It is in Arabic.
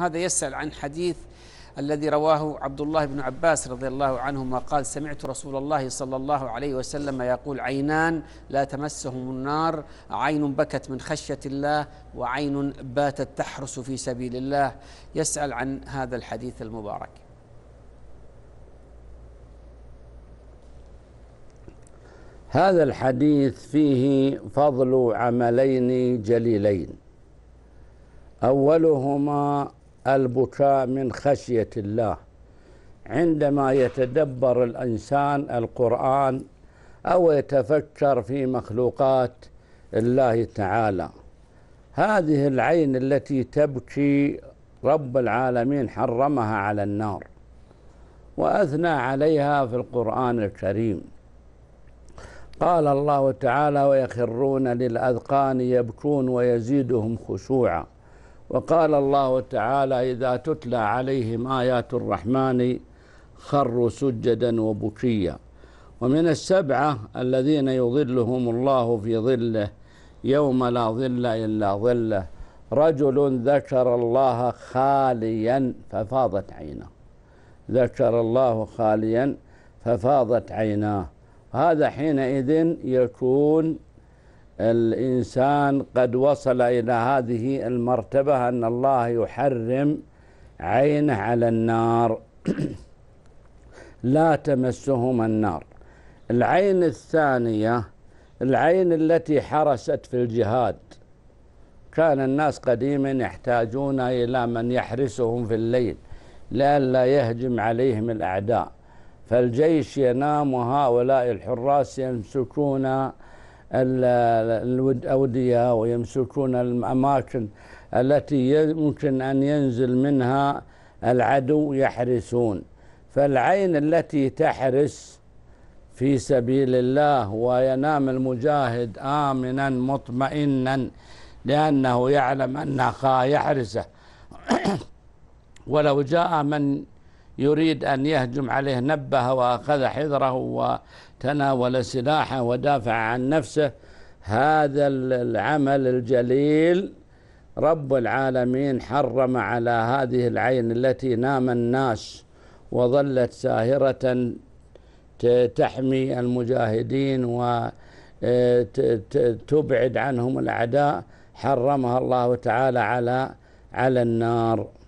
هذا يسأل عن حديث الذي رواه عبد الله بن عباس رضي الله عنهما قال سمعت رسول الله صلى الله عليه وسلم يقول عينان لا تمسهم النار عين بكت من خشية الله وعين باتت تحرس في سبيل الله يسأل عن هذا الحديث المبارك هذا الحديث فيه فضل عملين جليلين اولهما البكاء من خشية الله عندما يتدبر الإنسان القرآن أو يتفكر في مخلوقات الله تعالى هذه العين التي تبكي رب العالمين حرمها على النار وأثنى عليها في القرآن الكريم قال الله تعالى ويخرون للأذقان يبكون ويزيدهم خشوعا وقال الله تعالى إذا تتلى عليهم آيات الرحمن خروا سجدا وبكيا ومن السبعة الذين يظلهم الله في ظله يوم لا ظل إلا ظله رجل ذكر الله خاليا ففاضت عيناه ذكر الله خاليا ففاضت عيناه هذا حينئذ يكون الإنسان قد وصل إلى هذه المرتبة أن الله يحرم عينه على النار لا تمسهما النار العين الثانية العين التي حرست في الجهاد كان الناس قديما يحتاجون إلى من يحرسهم في الليل لئلا يهجم عليهم الأعداء فالجيش ينام وهؤلاء الحراس يمسكون الأودية ويمسكون الأماكن التي يمكن أن ينزل منها العدو يحرسون فالعين التي تحرس في سبيل الله وينام المجاهد آمنا مطمئنا لأنه يعلم أن أخاه يحرسه ولو جاء من يريد أن يهجم عليه نبه وأخذ حذره وتناول سلاحه ودافع عن نفسه هذا العمل الجليل رب العالمين حرم على هذه العين التي نام الناس وظلت ساهرة تحمي المجاهدين وتبعد آه، عنهم الأعداء حرمها الله تعالى على على النار